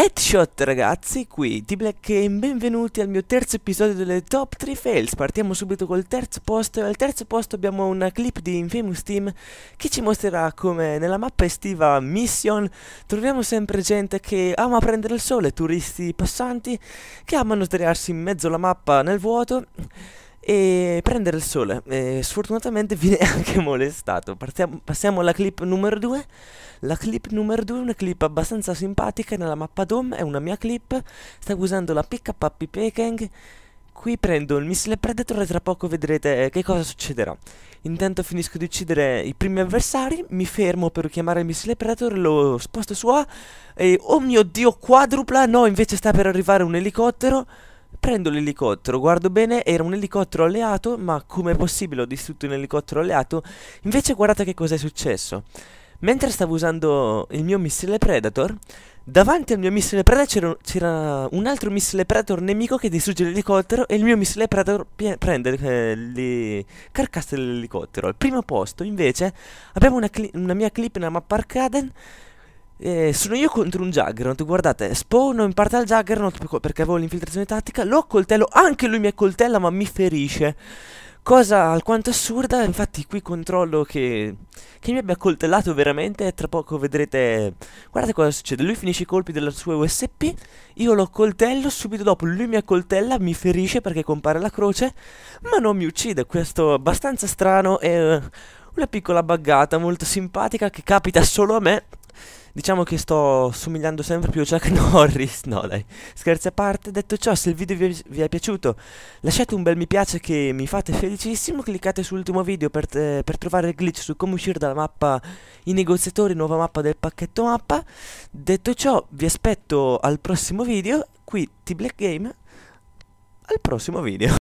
Headshot ragazzi, qui T-Black e benvenuti al mio terzo episodio delle Top 3 Fails Partiamo subito col terzo posto al terzo posto abbiamo una clip di Infamous Team Che ci mostrerà come nella mappa estiva Mission Troviamo sempre gente che ama prendere il sole, turisti passanti Che amano sdraiarsi in mezzo alla mappa nel vuoto e prendere il sole. E sfortunatamente viene anche molestato. Partiamo, passiamo alla clip numero 2. La clip numero 2 è una clip abbastanza simpatica nella mappa DOM, è una mia clip. Stavo usando la pick up PKP Peking. Qui prendo il missile Predator e tra poco vedrete eh, che cosa succederà. Intanto finisco di uccidere i primi avversari, mi fermo per chiamare il missile Predator, lo sposto su A e oh mio dio quadrupla, no invece sta per arrivare un elicottero Prendo l'elicottero, guardo bene, era un elicottero alleato, ma come è possibile ho distrutto un elicottero alleato? Invece guardate che cosa è successo. Mentre stavo usando il mio missile Predator, davanti al mio missile Predator c'era un altro missile Predator nemico che distrugge l'elicottero e il mio missile Predator prende eh, le carcasse dell'elicottero. Al primo posto, invece, abbiamo una, una mia clip nella mappa Arcaden eh, sono io contro un Juggernaut, guardate, spawno in parte al Juggernaut perché avevo l'infiltrazione tattica, lo coltello, anche lui mi accoltella ma mi ferisce. Cosa alquanto assurda, infatti qui controllo che, che mi abbia coltellato veramente, tra poco vedrete, guardate cosa succede, lui finisce i colpi della sua USP, io lo coltello, subito dopo lui mi accoltella, mi ferisce perché compare la croce, ma non mi uccide, questo è abbastanza strano è una piccola buggata molto simpatica che capita solo a me Diciamo che sto somigliando sempre più a Chuck Norris, no dai, scherzi a parte, detto ciò se il video vi è, vi è piaciuto lasciate un bel mi piace che mi fate felicissimo, cliccate sull'ultimo video per, eh, per, trovare il glitch su come uscire dalla mappa i negoziatori, nuova mappa del pacchetto mappa, detto ciò vi aspetto al prossimo video, qui T-Black Game, al prossimo video.